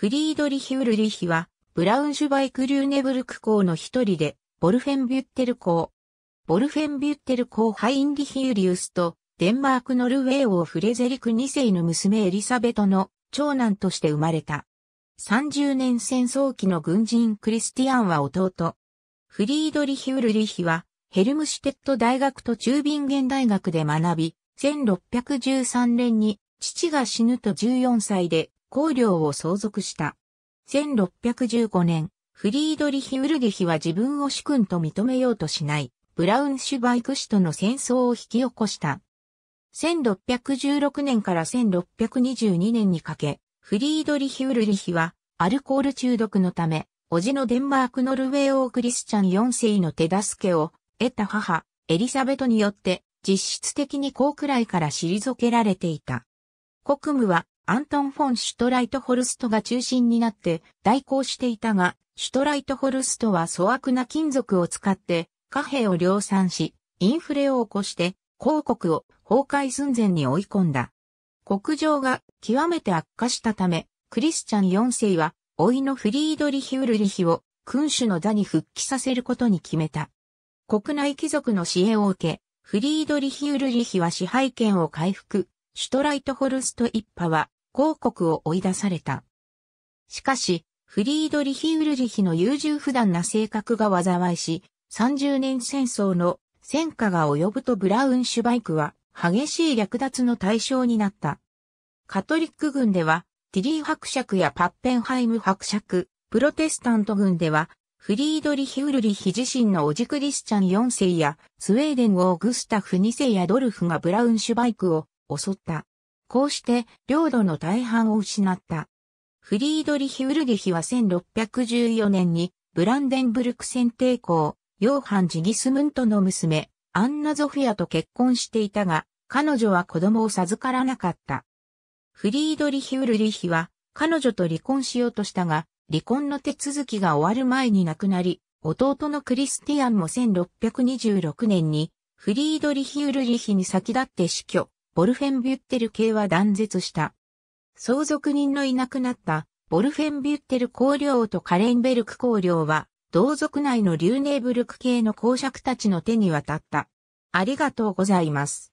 フリードリヒ・ウルリヒは、ブラウンシュバイク・リューネブルク校の一人で、ボルフェンビュッテル校。ボルフェンビュッテル校ハインリヒ・ユリウスと、デンマーク・ノルウェー王フレゼリク2世の娘エリサベトの長男として生まれた。30年戦争期の軍人クリスティアンは弟。フリードリヒ・ウルリヒは、ヘルムシュテット大学と中ビンゲン大学で学び、1613年に父が死ぬと14歳で公領を相続した。1615年、フリードリヒ・ウルゲヒは自分を主君と認めようとしない、ブラウンシュバイク氏との戦争を引き起こした。1616年から1622年にかけ、フリードリヒ・ウルリヒは、アルコール中毒のため、叔父のデンマーク・ノルウェー王クリスチャン4世の手助けを得た母、エリザベトによって、実質的に高くらいから退けられていた。国務は、アントン・フォン・シュトライトホルストが中心になって代行していたが、シュトライトホルストは粗悪な金属を使って貨幣を量産し、インフレを起こして広告を崩壊寸前に追い込んだ。国情が極めて悪化したため、クリスチャン4世は、老いのフリードリヒ・ウルリヒを君主の座に復帰させることに決めた。国内貴族の支援を受け、フリードリヒ・ウルリヒは支配権を回復、シュトライトホルスト一派は、広告を追い出された。しかし、フリードリヒ・ウルリヒの優柔不断な性格が災いし、30年戦争の戦火が及ぶとブラウンシュバイクは激しい略奪の対象になった。カトリック軍では、ティリー伯爵やパッペンハイム伯爵、プロテスタント軍では、フリードリヒ・ウルリヒ自身のオジクリスチャン4世や、スウェーデン王グスタフ2世やドルフがブラウンシュバイクを襲った。こうして、領土の大半を失った。フリードリヒ・ウルリヒは1614年に、ブランデンブルク戦帝公、ヨーハン・ジギスムントの娘、アンナ・ゾフィアと結婚していたが、彼女は子供を授からなかった。フリードリヒ・ウルリヒは、彼女と離婚しようとしたが、離婚の手続きが終わる前に亡くなり、弟のクリスティアンも1626年に、フリードリヒ・ウルリヒに先立って死去。ボルフェンビュッテル系は断絶した。相続人のいなくなった、ボルフェンビュッテル公領とカレンベルク公領は、同族内のリューネーブルク系の公爵たちの手に渡った。ありがとうございます。